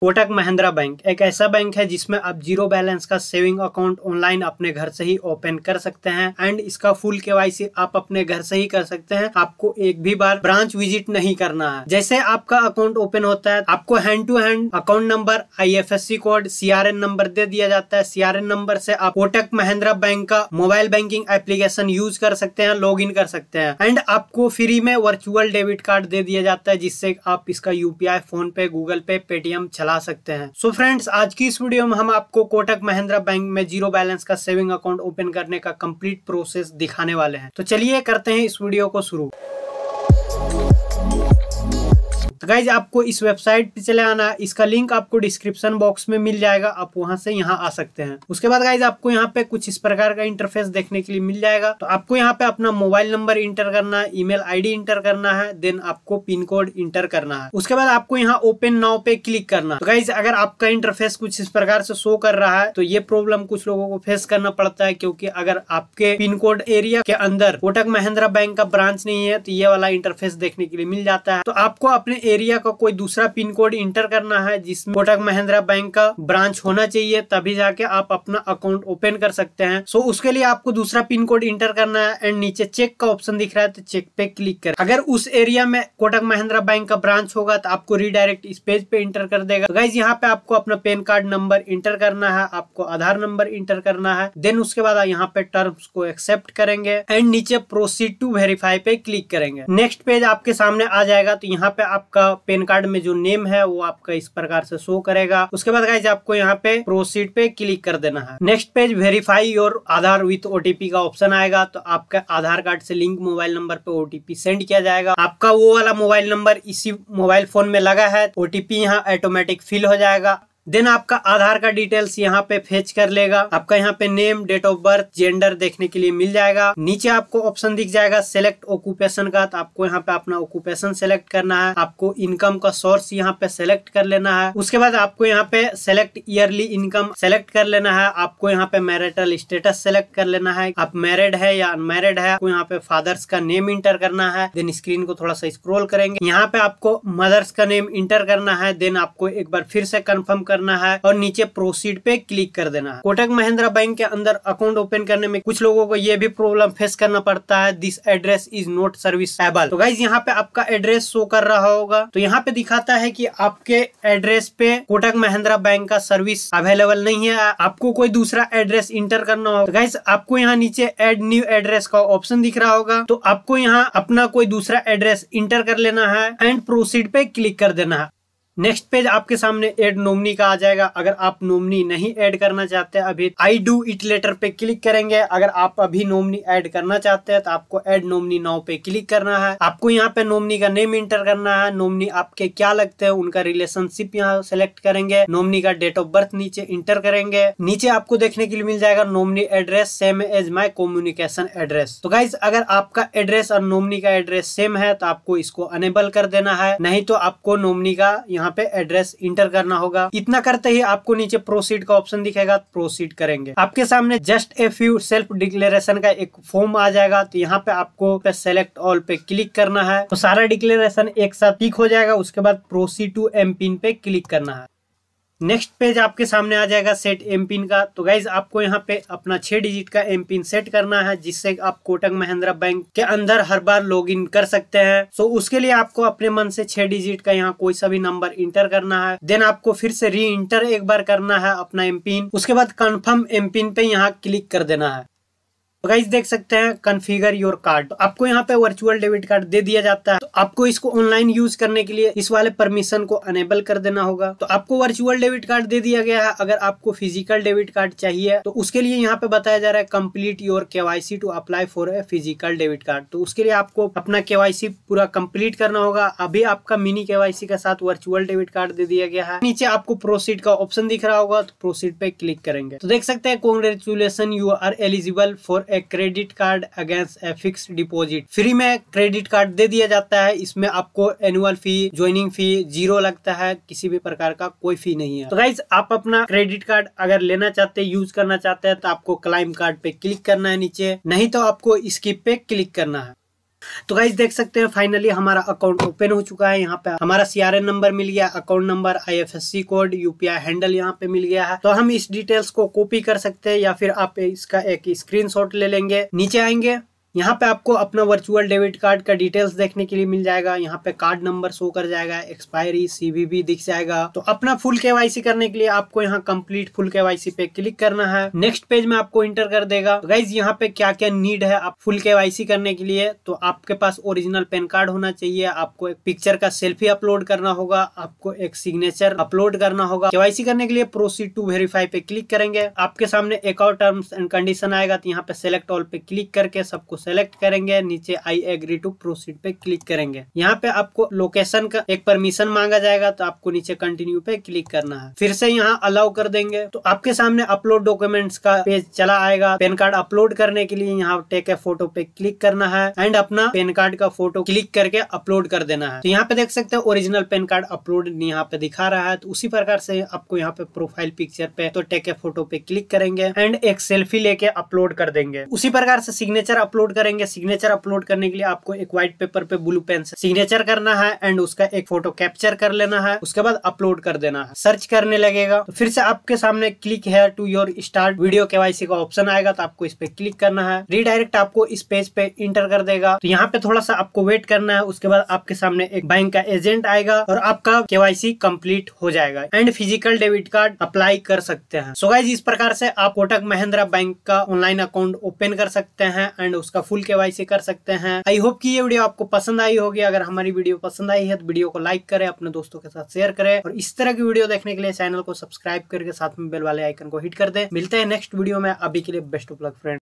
Kotak Mahindra bank एक ऐसा bank है जिसमें आप जीरो बैलेंस का सेविंग अकाउंट ऑनलाइन अपने घर से ही ओपन कर सकते हैं एंड इसका फुल केवाईसी आप अपने घर से ही कर सकते हैं आपको एक भी बार ब्रांच विजिट नहीं करना है जैसे आपका अकाउंट ओपन होता है आपको hand to hand account number I code CRN number दे दिया जाता है सीआरएन नंबर से आप कोटक महिंद्रा बैंक का मोबाइल बैंकिंग एप्लीकेशन यूज कर सकते हैं लॉग कर सकते हैं एंड आपको फ्री में वर्चुअल डेबिट कार्ड दे दिया जाता है जिससे आप इसका UPI PhonePe Google Pay Paytm चला सकते हैं सो so फ्रेंड्स आज की इस वीडियो में हम आपको कोटक महिंद्रा बैंक में जीरो बैलेंस का सेविंग अकाउंट ओपन करने का कंप्लीट प्रोसेस दिखाने वाले हैं तो चलिए करते हैं इस वीडियो को शुरू तो गाइज आपको इस वेबसाइट पे चले आना है इसका लिंक आपको डिस्क्रिप्शन बॉक्स में मिल जाएगा आप वहां से यहाँ आ सकते हैं उसके बाद गाइज आपको यहाँ पे कुछ इस प्रकार का इंटरफेस देखने के लिए मिल जाएगा तो आपको यहाँ पे अपना मोबाइल नंबर इंटर करना है ईमेल आईडी इंटर करना है देन आपको पिन कोड इंटर करना है उसके बाद आपको यहाँ ओपन नाव पे क्लिक करना तो गाइज अगर आपका इंटरफेस कुछ इस प्रकार से शो कर रहा है तो ये प्रॉब्लम कुछ लोगों को फेस करना पड़ता है क्योंकि अगर आपके पिन कोड एरिया के अंदर कोटक महिंद्रा बैंक का ब्रांच नहीं है तो ये वाला इंटरफेस देखने के लिए मिल जाता है तो आपको अपने एरिया का कोई दूसरा पिन कोड इंटर करना है जिसमें कोटक महिंद्रा बैंक का ब्रांच होना चाहिए तभी जाके आप अपना अकाउंट ओपन कर सकते हैं सो उसके लिए आपको दूसरा पिन कोड इंटर करना है एंड नीचे चेक का ऑप्शन दिख रहा है तो चेक पे क्लिक करें अगर उस एरिया में कोटक महिंद्रा बैंक का ब्रांच होगा तो आपको रिडायरेक्ट इस पेज पे इंटर कर देगा गाइज तो यहाँ पे आपको अपना पेन कार्ड नंबर इंटर करना है आपको आधार नंबर इंटर करना है देन उसके बाद यहाँ पे टर्म्स को एक्सेप्ट करेंगे एंड नीचे प्रोसीड टू वेरीफाई पे क्लिक करेंगे नेक्स्ट पेज आपके सामने आ जाएगा तो यहाँ पे आप आपका पेन कार्ड में जो नेम है वो आपका इस प्रकार से शो करेगा उसके बाद गाइज आपको यहाँ पे प्रोसीड पे क्लिक कर देना है next page verify your Aadhaar with OTP का ऑप्शन आएगा तो आपका आधार कार्ड से लिंक मोबाइल नंबर पे ओटीपी सेंड किया जाएगा आपका वो वाला मोबाइल नंबर इसी मोबाइल फोन में लगा है ओटीपी यहाँ ऑटोमेटिक फिल हो जाएगा देन आपका आधार का डिटेल्स यहाँ पे फेच कर लेगा आपका यहाँ पे name date of birth gender देखने के लिए मिल जाएगा नीचे आपको ऑप्शन दिख जाएगा सेलेक्ट ऑक्यूपेशन का तो आपको यहाँ पे अपना ऑक्यूपेशन सेलेक्ट करना है आपको इनकम का सोर्स यहाँ पे सेलेक्ट कर लेना है उसके बाद आपको यहाँ पे सेलेक्ट ईयरली इनकम सेलेक्ट कर लेना है आपको यहाँ पे मैरिटल स्टेटस सेलेक्ट कर लेना है आप मैरिड है या अनमेरिड है आपको यहाँ पे फादर्स का नेम इंटर करना है देन स्क्रीन को थोड़ा सा स्क्रोल करेंगे यहाँ पे आपको मदर्स का नेम इंटर करना है देन आपको एक बार फिर से कंफर्म कर करना है और नीचे प्रोसीड पे क्लिक कर देना है कोटक महिंद्रा बैंक के अंदर अकाउंट ओपन करने में कुछ लोगों को ये भी प्रॉब्लम फेस करना पड़ता है this address is not service तो गाइज यहाँ पे आपका एड्रेस शो कर रहा होगा तो यहाँ पे दिखाता है की आपके एड्रेस पे कोटक महिंद्रा बैंक का सर्विस अवेलेबल नहीं है आपको कोई दूसरा एड्रेस इंटर करना होगा गाइज तो आपको यहाँ नीचे एड न्यू एड्रेस का ऑप्शन दिख रहा होगा तो आपको यहाँ अपना कोई दूसरा एड्रेस इंटर कर लेना है एंड प्रोसीड पे क्लिक कर देना है नेक्स्ट पेज आपके सामने एड नोमनी का आ जाएगा अगर आप नोमनी नहीं ऐड करना चाहते हैं अभी आई डू इट लेटर पे क्लिक करेंगे अगर आप अभी नोमनी ऐड करना चाहते हैं तो आपको ऐड नोमनी नाव पे क्लिक करना है आपको यहाँ पे नोमनी का नेम इंटर करना है नोमनी आपके क्या लगते हैं उनका रिलेशनशिप यहाँ सेलेक्ट करेंगे नोमनी का डेट ऑफ बर्थ नीचे इंटर करेंगे नीचे आपको देखने के लिए मिल जाएगा nominee address same as my communication address तो गाइज अगर आपका एड्रेस और नोमनी का एड्रेस सेम है तो आपको इसको अनेबल कर देना है नहीं तो आपको नोमनी का यहाँ यहाँ पे एड्रेस इंटर करना होगा इतना करते ही आपको नीचे प्रोसीड का ऑप्शन दिखेगा प्रोसीड करेंगे आपके सामने just a few self declaration का एक फॉर्म आ जाएगा तो यहाँ पे आपको सेलेक्ट ऑल पे क्लिक करना है तो सारा डिक्लेरेशन एक साथ पिक हो जाएगा उसके बाद प्रोसीड टू एम पिन पे क्लिक करना है नेक्स्ट पेज आपके सामने आ जाएगा सेट एम पिन का तो गाइज आपको यहाँ पे अपना छह डिजिट का एम पिन सेट करना है जिससे आप कोटक महिंद्रा बैंक के अंदर हर बार लॉगिन कर सकते हैं सो उसके लिए आपको अपने मन से छह डिजिट का यहाँ कोई सा भी नंबर इंटर करना है देन आपको फिर से री इंटर एक बार करना है अपना एम पिन उसके बाद कन्फर्म एम पिन पे यहाँ क्लिक कर देना है तो गाइज देख सकते हैं कन्फिगर योर कार्ड तो आपको यहाँ पे वर्चुअल डेबिट कार्ड दे दिया जाता है तो आपको इसको ऑनलाइन यूज करने के लिए इस वाले परमिशन को अनेबल कर देना होगा तो आपको वर्चुअल डेबिट कार्ड दे दिया गया है अगर आपको फिजिकल डेबिट कार्ड चाहिए तो उसके लिए यहाँ पे बताया जा रहा है complete your K to apply for a physical debit card तो उसके लिए आपको अपना केवाईसी पूरा कंप्लीट करना होगा अभी आपका मिनी केवाईसी के साथ वर्चुअल डेबिट कार्ड दे दिया गया है नीचे आपको प्रोसीड का ऑप्शन दिख रहा होगा तो प्रोसीड पे क्लिक करेंगे तो देख सकते हैं congratulations you are eligible for a a credit card against a fix deposit free में क्रेडिट कार्ड दे दिया जाता है इसमें आपको annual fee joining fee zero लगता है किसी भी प्रकार का कोई फी नहीं है तो गाइज आप अपना क्रेडिट कार्ड अगर लेना चाहते हैं यूज करना चाहते हैं तो आपको क्लाइम कार्ड पे क्लिक करना है नीचे नहीं तो आपको स्किप पे क्लिक करना है तो गाइज देख सकते हैं फाइनली हमारा अकाउंट ओपन हो चुका है यहाँ पे हमारा सीआरएन नंबर मिल गया अकाउंट नंबर आई कोड यूपीआई हैंडल यहाँ पे मिल गया है तो हम इस डिटेल्स को कॉपी कर सकते हैं या फिर आप इसका एक स्क्रीनशॉट ले लेंगे नीचे आएंगे यहाँ पे आपको अपना वर्चुअल डेबिट कार्ड का डिटेल्स देखने के लिए मिल जाएगा यहाँ पे कार्ड नंबर शो कर जाएगा एक्सपायरी सीवीवी दिख जाएगा तो अपना फुल केवाईसी करने के लिए आपको यहाँ कंप्लीट फुल केवाईसी पे क्लिक करना है नेक्स्ट पेज में आपको इंटर कर देगा तो गाइज यहाँ पे क्या क्या नीड है आप फुल सी करने के लिए तो आपके पास ओरिजिनल पेन कार्ड होना चाहिए आपको एक पिक्चर का सेल्फी अपलोड करना होगा आपको एक सिग्नेचर अपलोड करना होगा केवाईसी करने के लिए प्रोसीड टू वेरीफाई पे क्लिक करेंगे आपके सामने एक और टर्म्स एंड कंडीशन आएगा तो यहाँ पे सेलेक्ट ऑल पे क्लिक करके सबको सेलेक्ट करेंगे नीचे आई एग्री टू प्रोसीड पे क्लिक करेंगे यहाँ पे आपको लोकेशन का एक परमिशन मांगा जाएगा तो आपको नीचे कंटिन्यू पे क्लिक करना है फिर से यहाँ अलाउ कर देंगे तो आपके सामने अपलोड डॉक्यूमेंट्स का पेज चला आएगा पेन कार्ड अपलोड करने के लिए यहाँ टेक ए फोटो पे क्लिक करना है एंड अपना पेन कार्ड का फोटो क्लिक करके अपलोड कर देना है तो यहाँ पे देख सकते हैं ओरिजिनल पेन कार्ड अपलोड यहाँ पे दिखा रहा है तो उसी प्रकार से आपको यहाँ पे प्रोफाइल पिक्चर पे तो टेक ए फोटो पे क्लिक करेंगे एंड एक सेल्फी लेके अपलोड कर देंगे उसी प्रकार से सिग्नेचर अपलोड करेंगे सिग्नेचर अपलोड करने के लिए आपको एक व्हाइट पेपर पे ब्लू पेन से सिग्नेचर करना है एंड उसका एक फोटो कैप्चर कर लेना है उसके बाद अपलोड कर देना है सर्च करने लगेगा तो फिर से आपके सामने click here to your start video के का ऑप्शन आएगा तो आपको इस पे क्लिक करना है रीडायरेक्ट आपको इस पेज पे इंटर कर देगा तो यहाँ पे थोड़ा सा आपको वेट करना है उसके बाद आपके सामने एक बैंक का एजेंट आएगा और आपका के कंप्लीट हो जाएगा and physical debit card apply कर सकते हैं सो गाइज इस प्रकार से आप कोटक महिंद्रा बैंक का ऑनलाइन अकाउंट ओपन कर सकते हैं एंड उसका उसका फुल के कर सकते हैं आई होप की ये वीडियो आपको पसंद आई होगी अगर हमारी वीडियो पसंद आई है तो वीडियो को लाइक करें अपने दोस्तों के साथ शेयर करें और इस तरह की वीडियो देखने के लिए चैनल को सब्सक्राइब करके साथ में बेल वाले आइकन को हिट कर दे मिलते हैं नेक्स्ट वीडियो में अभी के लिए बेस्ट ऑफ लक फ्रेंड